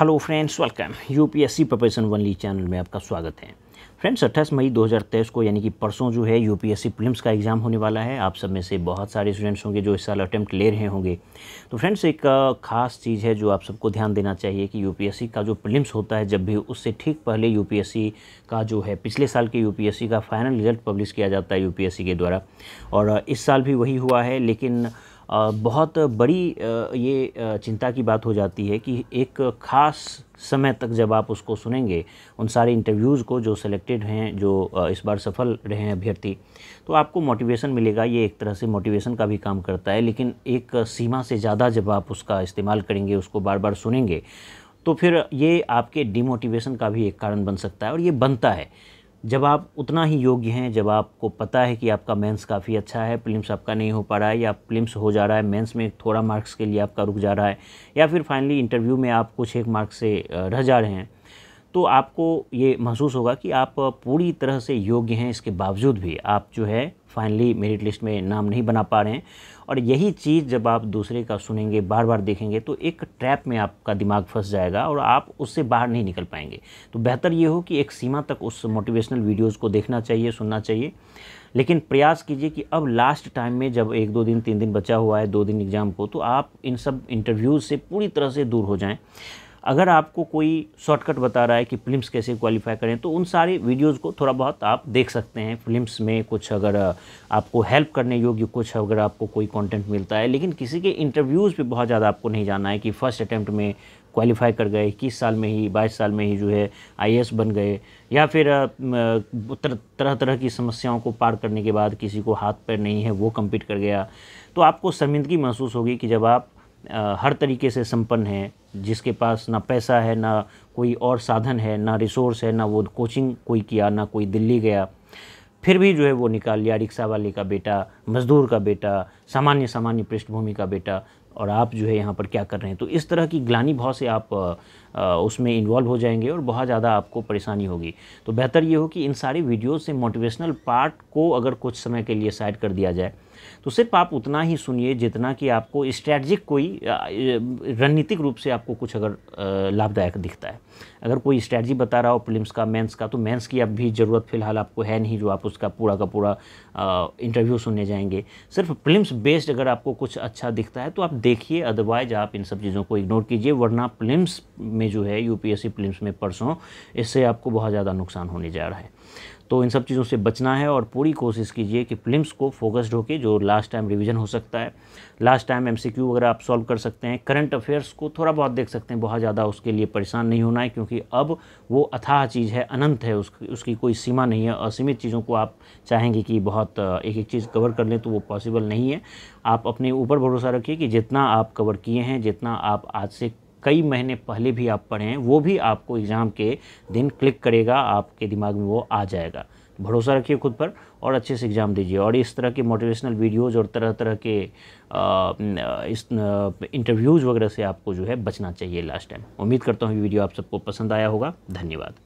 hello friends welcome UPSC preparation only channel में आपका स्वागत है फ्रेंड्स अट्ठाईस मई 2023 को यानी कि परसों जो है यूपीएससी प्रीलिम्स का एग्ज़ाम होने वाला है आप सब में से बहुत सारे स्टूडेंट्स होंगे जो इस साल अटैम्प्ट ले रहे होंगे तो फ्रेंड्स एक ख़ास चीज़ है जो आप सबको ध्यान देना चाहिए कि यूपीएससी का जो प्रिलिम्स होता है जब भी उससे ठीक पहले यू का जो है पिछले साल के यू का फाइनल रिजल्ट पब्लिश किया जाता है यू के द्वारा और इस साल भी वही हुआ है लेकिन बहुत बड़ी ये चिंता की बात हो जाती है कि एक ख़ास समय तक जब आप उसको सुनेंगे उन सारे इंटरव्यूज़ को जो सिलेक्टेड हैं जो इस बार सफल रहे हैं अभ्यर्थी तो आपको मोटिवेशन मिलेगा ये एक तरह से मोटिवेशन का भी काम करता है लेकिन एक सीमा से ज़्यादा जब आप उसका इस्तेमाल करेंगे उसको बार बार सुनेंगे तो फिर ये आपके डिमोटिवेशन का भी एक कारण बन सकता है और ये बनता है जब आप उतना ही योग्य हैं जब आपको पता है कि आपका मेंस काफ़ी अच्छा है प्लिम्स आपका नहीं हो पा रहा है या प्लिम्स हो जा रहा है मेंस में थोड़ा मार्क्स के लिए आपका रुक जा रहा है या फिर फाइनली इंटरव्यू में आप कुछ एक मार्क्स से रह जा रहे हैं तो आपको ये महसूस होगा कि आप पूरी तरह से योग्य हैं इसके बावजूद भी आप जो है फाइनली मेरिट लिस्ट में नाम नहीं बना पा रहे हैं और यही चीज़ जब आप दूसरे का सुनेंगे बार बार देखेंगे तो एक ट्रैप में आपका दिमाग फंस जाएगा और आप उससे बाहर नहीं निकल पाएंगे तो बेहतर ये हो कि एक सीमा तक उस मोटिवेशनल वीडियोज़ को देखना चाहिए सुनना चाहिए लेकिन प्रयास कीजिए कि अब लास्ट टाइम में जब एक दो दिन तीन दिन बचा हुआ है दो दिन एग्ज़ाम को तो आप इन सब इंटरव्यूज़ से पूरी तरह से दूर हो जाएँ अगर आपको कोई शॉर्टकट बता रहा है कि फिल्म्स कैसे क्वालिफाई करें तो उन सारे वीडियोज़ को थोड़ा बहुत आप देख सकते हैं फिल्म्स में कुछ अगर आपको हेल्प करने योग्य कुछ अगर आपको कोई कंटेंट मिलता है लेकिन किसी के इंटरव्यूज़ पे बहुत ज़्यादा आपको नहीं जाना है कि फ़र्स्ट अटैम्प्ट में क्वालिफाई कर गए इक्कीस साल में ही बाईस साल में ही जो है आई बन गए या फिर तरह तरह की समस्याओं को पार करने के बाद किसी को हाथ पैर नहीं है वो कम्पीट कर गया तो आपको शर्मिंदगी महसूस होगी कि जब आप हर तरीके से संपन्न है जिसके पास ना पैसा है ना कोई और साधन है ना रिसोर्स है ना वो कोचिंग कोई किया ना कोई दिल्ली गया फिर भी जो है वो निकाल लिया रिक्शा वाले का बेटा मज़दूर का बेटा सामान्य सामान्य पृष्ठभूमि का बेटा और आप जो है यहाँ पर क्या कर रहे हैं तो इस तरह की ग्लानी भाव से आप उसमें इन्वॉल्व हो जाएंगे और बहुत ज़्यादा आपको परेशानी होगी तो बेहतर ये हो कि इन सारी वीडियोज़ से मोटिवेशनल पार्ट को अगर कुछ समय के लिए साइड कर दिया जाए तो सिर्फ आप उतना ही सुनिए जितना कि आपको स्ट्रैटजिक कोई रणनीतिक रूप से आपको कुछ अगर लाभदायक दिखता है अगर कोई स्ट्रैटजी बता रहा हो प्रिलिम्स का मेंस का तो मेंस की अब भी ज़रूरत फ़िलहाल आपको है नहीं जो आप उसका पूरा का पूरा इंटरव्यू सुनने जाएंगे सिर्फ प्रिलिम्स बेस्ड अगर आपको कुछ अच्छा दिखता है तो आप देखिए अदरवाइज आप इन सब चीज़ों को इग्नोर कीजिए वरना प्रिलिम्स में जो है यूपीएससी प्रिलिम्स में परसों इससे आपको बहुत ज़्यादा नुकसान होने जा रहा है तो इन सब चीज़ों से बचना है और पूरी कोशिश कीजिए कि फिल्म्स को फोकस्ड होकर जो लास्ट टाइम रिवीजन हो सकता है लास्ट टाइम एमसीक्यू वगैरह आप सॉल्व कर सकते हैं करंट अफेयर्स को थोड़ा बहुत देख सकते हैं बहुत ज़्यादा उसके लिए परेशान नहीं होना है क्योंकि अब वो अथाह चीज़ है अनंत है उसकी उसकी कोई सीमा नहीं है असीमित चीज़ों को आप चाहेंगे कि बहुत एक एक चीज़ कवर कर लें तो वो पॉसिबल नहीं है आप अपने ऊपर भरोसा रखिए कि जितना आप कवर किए हैं जितना आप आज से कई महीने पहले भी आप पढ़े हैं वो भी आपको एग्ज़ाम के दिन क्लिक करेगा आपके दिमाग में वो आ जाएगा तो भरोसा रखिए खुद पर और अच्छे से एग्ज़ाम दीजिए और इस तरह के मोटिवेशनल वीडियोज़ और तरह तरह के इस इंटरव्यूज़ वगैरह से आपको जो है बचना चाहिए लास्ट टाइम उम्मीद करता हूँ ये वीडियो आप सबको पसंद आया होगा धन्यवाद